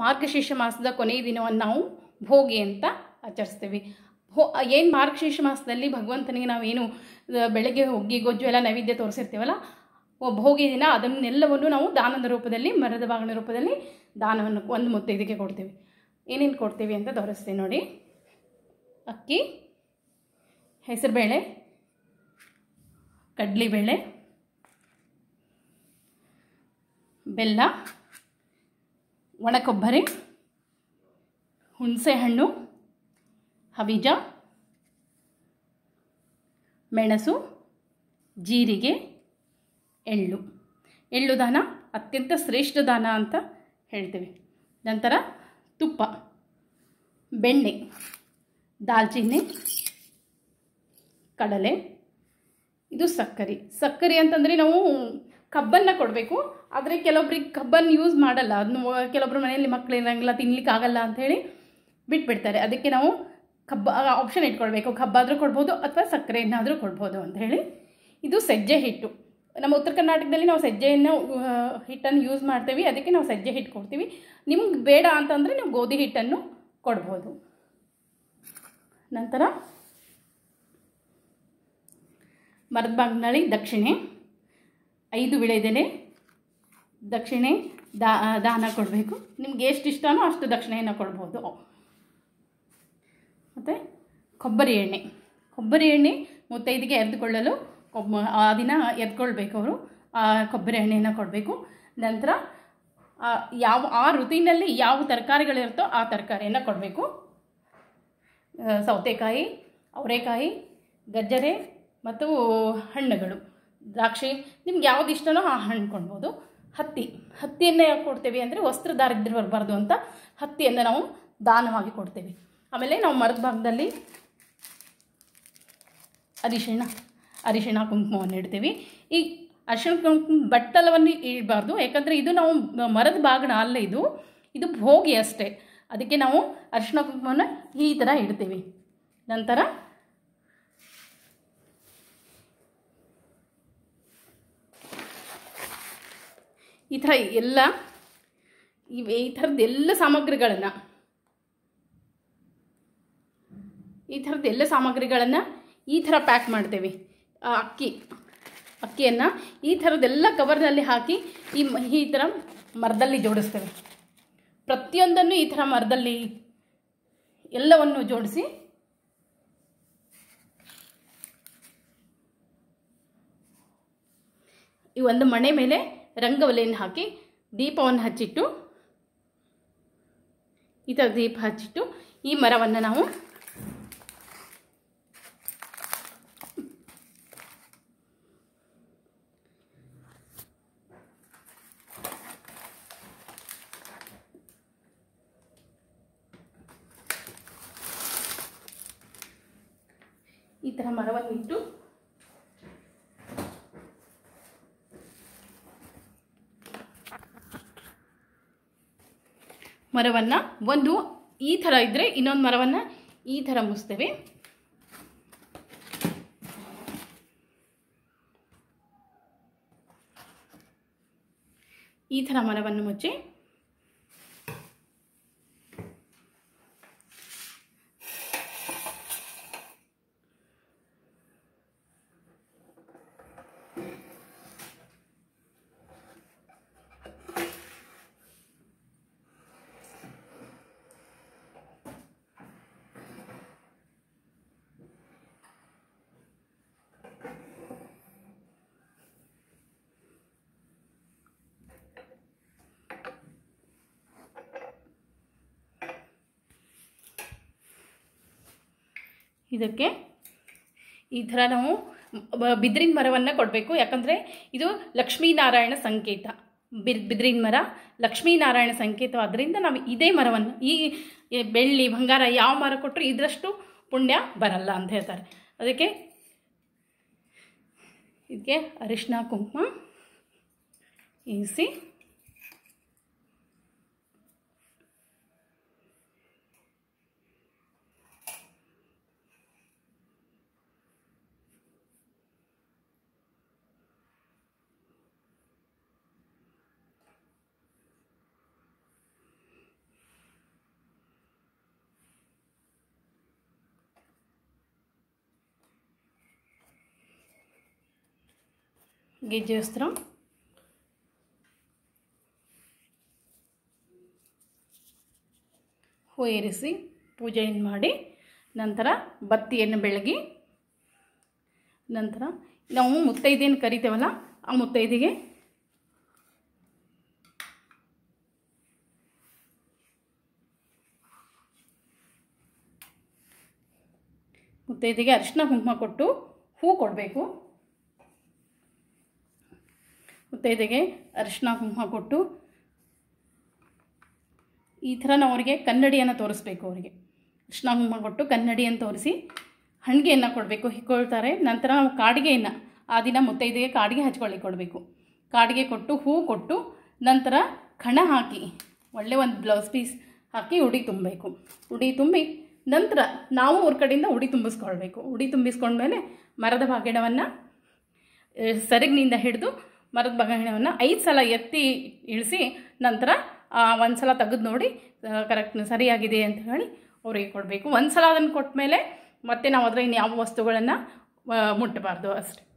ಮಾರ್ಗಶೀರ್ಷ ಮಾಸದ ಕೊನೆಯ ದಿನವನ್ನು ನಾವು ಭೋಗಿ ಅಂತ ಆಚರಿಸ್ತೀವಿ ಹೋ ಏನು ಮಾರ್ಗಶೀರ್ಷ ಮಾಸದಲ್ಲಿ ಭಗವಂತನಿಗೆ ನಾವೇನು ಬೆಳಗ್ಗೆ ಹೋಗಿ ಗೊಜ್ಜು ಎಲ್ಲ ನೈವೇದ್ಯ ತೋರಿಸಿರ್ತೀವಲ್ಲ ಭೋಗಿ ದಿನ ಅದನ್ನೆಲ್ಲವನ್ನು ನಾವು ದಾನದ ರೂಪದಲ್ಲಿ ಮರದ ಬಾಗಿನ ರೂಪದಲ್ಲಿ ದಾನವನ್ನು ಒಂದು ಮುತ್ತೆ ಇದಕ್ಕೆ ಕೊಡ್ತೀವಿ ಏನೇನು ಕೊಡ್ತೀವಿ ಅಂತ ತೋರಿಸ್ತೀವಿ ನೋಡಿ ಅಕ್ಕಿ ಹೆಸರುಬೇಳೆ ಕಡ್ಲಿಬೇಳೆ ಬೆಲ್ಲ ಒಣಕೊಬ್ಬರಿ ಹುಣಸೆಹಣ್ಣು ಹವಿಜ ಮೆಣಸು ಜೀರಿಗೆ ಎಳ್ಳು ಎಳ್ಳು ದಾನ ಅತ್ಯಂತ ಶ್ರೇಷ್ಠ ದಾನ ಅಂತ ಹೇಳ್ತೀವಿ ನಂತರ ತುಪ್ಪ ಬೆಣ್ಣೆ ದಾಲ್ಚಿನ್ನಿ ಕಡಲೆ ಇದು ಸಕ್ಕರೆ ಸಕ್ಕರೆ ಅಂತಂದರೆ ನಾವು ಕಬ್ಬನ್ನು ಕೊಡಬೇಕು ಆದರೆ ಕೆಲವೊಬ್ರಿಗೆ ಕಬ್ಬನ್ನು ಯೂಸ್ ಮಾಡಲ್ಲ ಅದನ್ನು ಕೆಲವೊಬ್ರು ಮನೆಯಲ್ಲಿ ಮಕ್ಕಳು ಇರೋಂಗಿಲ್ಲ ತಿನ್ಲಿಕ್ಕೆ ಆಗಲ್ಲ ಅಂಥೇಳಿ ಬಿಟ್ಬಿಡ್ತಾರೆ ಅದಕ್ಕೆ ನಾವು ಕಬ್ಬ ಆಪ್ಷನ್ ಇಟ್ಕೊಳ್ಬೇಕು ಕಬ್ಬಾದರೂ ಕೊಡ್ಬೋದು ಅಥವಾ ಸಕ್ಕರೆಯನ್ನಾದರೂ ಕೊಡ್ಬೋದು ಅಂಥೇಳಿ ಇದು ಸಜ್ಜೆ ಹಿಟ್ಟು ನಮ್ಮ ಉತ್ತರ ಕರ್ನಾಟಕದಲ್ಲಿ ನಾವು ಸಜ್ಜೆಯನ್ನು ಹಿಟ್ಟನ್ನು ಯೂಸ್ ಮಾಡ್ತೀವಿ ಅದಕ್ಕೆ ನಾವು ಸಜ್ಜೆ ಹಿಟ್ಟು ಕೊಡ್ತೀವಿ ನಿಮ್ಗೆ ಬೇಡ ಅಂತಂದರೆ ನೀವು ಗೋಧಿ ಹಿಟ್ಟನ್ನು ಕೊಡ್ಬೋದು ನಂತರ ಮರದ ಬಾಗ್ನಳ್ಳಿ ದಕ್ಷಿಣೆ ಐದು ವಿಳೆದೆಲೆ ದಕ್ಷಿಣೆ ದಾ ದಾನ ಕೊಡಬೇಕು ನಿಮ್ಗೆ ಎಷ್ಟು ಇಷ್ಟನೋ ಅಷ್ಟು ದಕ್ಷಿಣೆಯನ್ನು ಕೊಡ್ಬೋದು ಮತ್ತು ಕೊಬ್ಬರಿ ಎಣ್ಣೆ ಕೊಬ್ಬರಿ ಎಣ್ಣೆ ಮುತ್ತೈದಿಗೆ ಎದ್ದುಕೊಳ್ಳಲು ಕೊಬ್ಬ ಆ ದಿನ ಎದ್ಕೊಳ್ಬೇಕು ಅವರು ಆ ಕೊಬ್ಬರಿ ಎಣ್ಣೆಯನ್ನು ಕೊಡಬೇಕು ನಂತರ ಯಾವ ಆ ಋತುವಿನಲ್ಲಿ ಯಾವ ತರಕಾರಿಗಳಿರುತ್ತೋ ಆ ತರಕಾರಿಯನ್ನು ಕೊಡಬೇಕು ಸೌತೆಕಾಯಿ ಅವರೆಕಾಯಿ ಗಜ್ಜರೆ ಮತ್ತು ಹಣ್ಣುಗಳು ದ್ರಾಕ್ಷಿ ನಿಮ್ಗೆ ಯಾವ್ದು ಇಷ್ಟನೋ ಆ ಹಣ್ಣು ಕೊಡ್ಬೋದು ಹತ್ತಿ ಹತ್ತಿಯನ್ನು ಯಾಕೆ ಕೊಡ್ತೇವೆ ಅಂದರೆ ವಸ್ತ್ರ ಬರಬಾರ್ದು ಅಂತ ಹತ್ತಿಯನ್ನು ನಾವು ದಾನವಾಗಿ ಕೊಡ್ತೇವೆ ಆಮೇಲೆ ನಾವು ಮರದ ಭಾಗದಲ್ಲಿ ಅರಿಶಿಣ ಅರಿಶಿಣ ಕುಂಕುಮವನ್ನು ಇಡ್ತೀವಿ ಈ ಅರಿಶಿಣ ಕುಂಕುಮ ಬಟ್ಟಲವನ್ನು ಇಡಬಾರ್ದು ಯಾಕಂದರೆ ಇದು ನಾವು ಮರದ ಭಾಗನ ಅಲ್ಲೇ ಇದು ಇದು ಭೋಗಿ ಅಷ್ಟೇ ಅದಕ್ಕೆ ನಾವು ಅರಿಶಿಣ ಕುಂಕುಮವನ್ನು ಈ ಥರ ಇಡ್ತೀವಿ ನಂತರ ಈ ಥರ ಎಲ್ಲ ಇವೆ ಈ ಥರದ್ದು ಎಲ್ಲ ಸಾಮಗ್ರಿಗಳನ್ನು ಈ ಥರದ್ದು ಎಲ್ಲ ಸಾಮಗ್ರಿಗಳನ್ನು ಈ ಥರ ಪ್ಯಾಕ್ ಮಾಡ್ತೇವೆ ಅಕ್ಕಿ ಅಕ್ಕಿಯನ್ನು ಈ ಥರದ್ದೆಲ್ಲ ಕವರ್ನಲ್ಲಿ ಹಾಕಿ ಈ ಈ ಥರ ಮರದಲ್ಲಿ ಜೋಡಿಸ್ತೇವೆ ಪ್ರತಿಯೊಂದನ್ನು ಈ ಥರ ಮರದಲ್ಲಿ ಎಲ್ಲವನ್ನು ಜೋಡಿಸಿ ಈ ಒಂದು ಮಣೆ ಮೇಲೆ ರಂಗವಲೆಯನ್ನು ಹಾಕಿ ದೀಪವನ್ನು ಹಚ್ಚಿಟ್ಟು ಈ ಥರ ದೀಪ ಹಚ್ಚಿಟ್ಟು ಈ ಮರವನ್ನು ನಾವು ಈ ಥರ ಮರವನ್ನು ಇಟ್ಟು ಮರವನ್ನು ಒಂದು ಈ ಥರ ಇದ್ದರೆ ಇನ್ನೊಂದು ಮರವನ್ನು ಈ ಥರ ಮುಸ್ತೇವೆ ಈ ಥರ ಮರವನ್ನು ಮುಚ್ಚಿ ಇದಕ್ಕೆ ಈ ಥರ ನಾವು ಬಿದಿರಿನ ಮರವನ್ನು ಕೊಡಬೇಕು ಯಾಕಂದರೆ ಇದು ಲಕ್ಷ್ಮೀನಾರಾಯಣ ಸಂಕೇತ ಬಿರ್ ಬಿದಿರಿನ ಮರ ಲಕ್ಷ್ಮೀನಾರಾಯಣ ಸಂಕೇತ ಅದರಿಂದ ನಾವು ಇದೇ ಮರವನ್ನು ಈ ಬೆಳ್ಳಿ ಬಂಗಾರ ಯಾವ ಮರ ಕೊಟ್ಟರು ಇದರಷ್ಟು ಪುಣ್ಯ ಬರಲ್ಲ ಅಂತ ಹೇಳ್ತಾರೆ ಅದಕ್ಕೆ ಇದಕ್ಕೆ ಅರಿಶಿನ ಕುಂಕುಮ ಇಸಿ గిజ్ ಹೂ ಏರಿಸಿ ಪೂಜೆಯನ್ನು ಮಾಡಿ ನಂತರ ಬತ್ತಿಯನ್ನು ಬೆಳಗಿ ನಂತರ ನಾವು ಮುತ್ತೈದೆಯನ್ನು ಕರಿತೇವಲ್ಲ ಆ ಮುತ್ತೈದಿಗೆ ಮುತ್ತೈದಿಗೆ ಅರಿಶಿನ ಕುಂಕುಮ ಕೊಟ್ಟು ಹೂ ಕೊಡಬೇಕು ಮುತ್ತೈದೆಗೆ ಅರಿಶಿನ ಕುಂಕುಮ ಕೊಟ್ಟು ಈ ಥರ ನಾವು ಅವರಿಗೆ ಕನ್ನಡಿಯನ್ನು ತೋರಿಸ್ಬೇಕು ಅವರಿಗೆ ಅರಿಶಿನ ಕುಂಕುಮ ಕೊಟ್ಟು ಕನ್ನಡಿಯನ್ನು ತೋರಿಸಿ ಹಣ್ಗೆಯನ್ನು ಕೊಡಬೇಕು ಹಿಕ್ಕೊಳ್ತಾರೆ ನಂತರ ನಾವು ಕಾಡಿಗೆಯನ್ನು ಆ ದಿನ ಮುತ್ತೈದೆಗೆ ಕಾಡಿಗೆ ಹಚ್ಕೊಳ್ಳಿ ಕೊಡಬೇಕು ಕಾಡಿಗೆ ಕೊಟ್ಟು ಹೂ ಕೊಟ್ಟು ನಂತರ ಕಣ ಹಾಕಿ ಒಳ್ಳೆ ಒಂದು ಬ್ಲೌಸ್ ಪೀಸ್ ಹಾಕಿ ಉಡಿ ತುಂಬಬೇಕು ಉಡಿ ತುಂಬಿ ನಂತರ ನಾವು ಅವ್ರ ಕಡೆಯಿಂದ ಉಡಿ ತುಂಬಿಸ್ಕೊಳ್ಬೇಕು ಉಡಿ ತುಂಬಿಸ್ಕೊಂಡ್ಮೇಲೆ ಮರದ ಬಾಗಿಡವನ್ನು ಸರಿಗಿನಿಂದ ಹಿಡಿದು ಮರದ ಬಗಣವನ್ನು ಐದು ಸಲ ಎತ್ತಿ ಇಳಿಸಿ ನಂತರ ಒಂದು ಸಲ ತೆಗೆದು ನೋಡಿ ಕರೆಕ್ಟ್ ಸರಿಯಾಗಿದೆ ಅಂತ ಹೇಳಿ ಅವರಿಗೆ ಕೊಡಬೇಕು ಒಂದು ಸಲ ಅದನ್ನು ಕೊಟ್ಟ ಮೇಲೆ ಮತ್ತೆ ನಾವು ಅದರ ಯಾವ ವಸ್ತುಗಳನ್ನು ಮುಟ್ಟಬಾರ್ದು ಅಷ್ಟೇ